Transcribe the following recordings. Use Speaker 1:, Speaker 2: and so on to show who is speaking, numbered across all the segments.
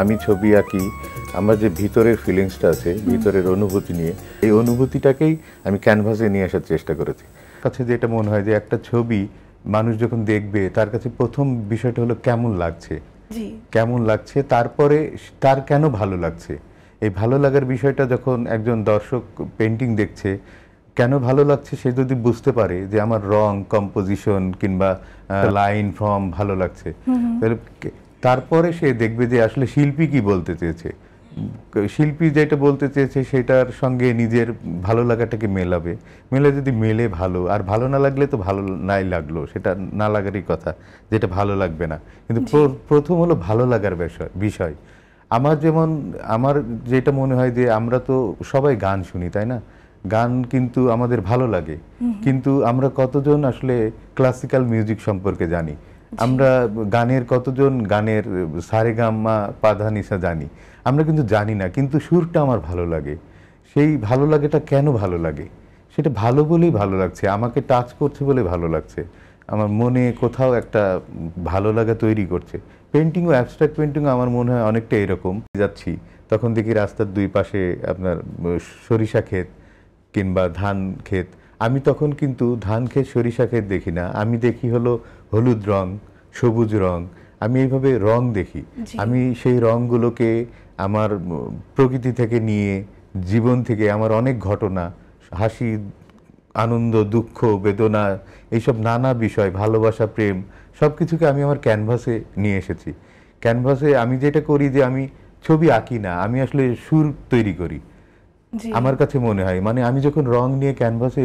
Speaker 1: আমি ছবি আঁকি আমার যে ভিতরের ফিলিংসটা আছে ভিতরের অনুভূতি নিয়ে এই অনুভূতিটাকেই আমি ক্যানভাসে নিয়ে আসার চেষ্টা করেছি কাছে যেটা মনে হয় যে একটা ছবি মানুষ যখন দেখবে তার কাছে প্রথম বিষয়টা হলো কেমন লাগছে কেমন লাগছে তারপরে তার কেন ভালো লাগছে এই ভালো লাগার বিষয়টা যখন একজন দর্শক পেন্টিং দেখছে কেন ভালো লাগছে সে যদি বুঝতে পারে যে আমার রং কম্পোজিশন কিংবা লাইন ফর্ম ভালো লাগছে তাহলে তারপরে সে দেখবে যে আসলে শিল্পী কি বলতে চেয়েছে শিল্পী যেটা বলতে চেয়েছে সেটার সঙ্গে নিজের ভালো লাগাটাকে মেলাবে মেলে যদি মেলে ভালো আর ভালো না লাগলে তো ভালো নাই লাগলো সেটা না লাগারই কথা যেটা ভালো লাগবে না কিন্তু প্রথম হলো ভালো লাগার বিষয় বিষয় আমার যেমন আমার যেটা মনে হয় যে আমরা তো সবাই গান শুনি তাই না গান কিন্তু আমাদের ভালো লাগে কিন্তু আমরা কতজন আসলে ক্লাসিক্যাল মিউজিক সম্পর্কে জানি আমরা গানের কতজন গানের গাম্মা পাধা নিশা জানি আমরা কিন্তু জানি না কিন্তু সুরটা আমার ভালো লাগে সেই ভালো লাগেটা কেন ভালো লাগে সেটা ভালো বলেই ভালো লাগছে আমাকে টাচ করছে বলে ভালো লাগছে আমার মনে কোথাও একটা ভালো লাগা তৈরি করছে পেন্টিং ও অ্যাবস্ট্রাক্ট পেন্টিংও আমার মনে হয় অনেকটা এরকম যাচ্ছি তখন দেখি রাস্তার দুই পাশে আপনার সরিষা ক্ষেত কিংবা ধান ক্ষেত আমি তখন কিন্তু ধান ক্ষেত সরিষা ক্ষেত দেখি না আমি দেখি হলো হলুদ রঙ সবুজ রং আমি এইভাবে রং দেখি আমি সেই রংগুলোকে আমার প্রকৃতি থেকে নিয়ে জীবন থেকে আমার অনেক ঘটনা হাসি আনন্দ দুঃখ বেদনা এইসব নানা বিষয় ভালোবাসা প্রেম সব কিছুকে আমি আমার ক্যানভাসে নিয়ে এসেছি ক্যানভাসে আমি যেটা করি যে আমি ছবি আঁকি না আমি আসলে সুর তৈরি করি আমার কাছে মনে হয় মানে আমি যখন রং নিয়ে ক্যানভাসে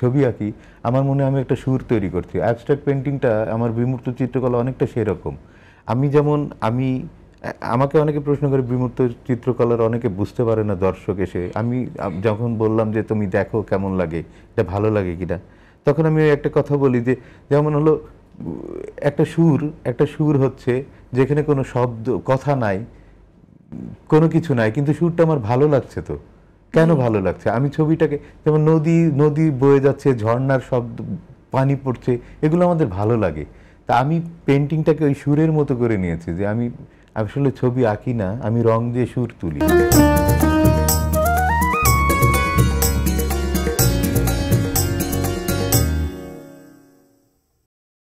Speaker 1: ছবি আঁকি আমার মনে আমি একটা সুর তৈরি করছি অ্যাবস্ট্রাক্ট পেন্টিংটা আমার বিমূর্ত চিত্রকলা অনেকটা সেরকম আমি যেমন আমি আমাকে অনেকে প্রশ্ন করে বিমূর্ত চিত্রকলার অনেকে বুঝতে পারে না দর্শক এসে আমি যখন বললাম যে তুমি দেখো কেমন লাগে এটা ভালো লাগে কিনা তখন আমি একটা কথা বলি যে যেমন হলো একটা সুর একটা সুর হচ্ছে যেখানে কোনো শব্দ কথা নাই কোনো কিছু নাই কিন্তু সুরটা আমার ভালো লাগছে তো কেন ভালো লাগছে আমি ছবিটাকে যেমন নদী নদী বয়ে যাচ্ছে ঝর্নার শব্দ পানি পড়ছে এগুলো আমাদের ভালো লাগে তা আমি পেন্টিংটাকে ওই সুরের মতো করে নিয়েছি যে আমি আসলে ছবি আঁকি না আমি রং দিয়ে সুর তুলি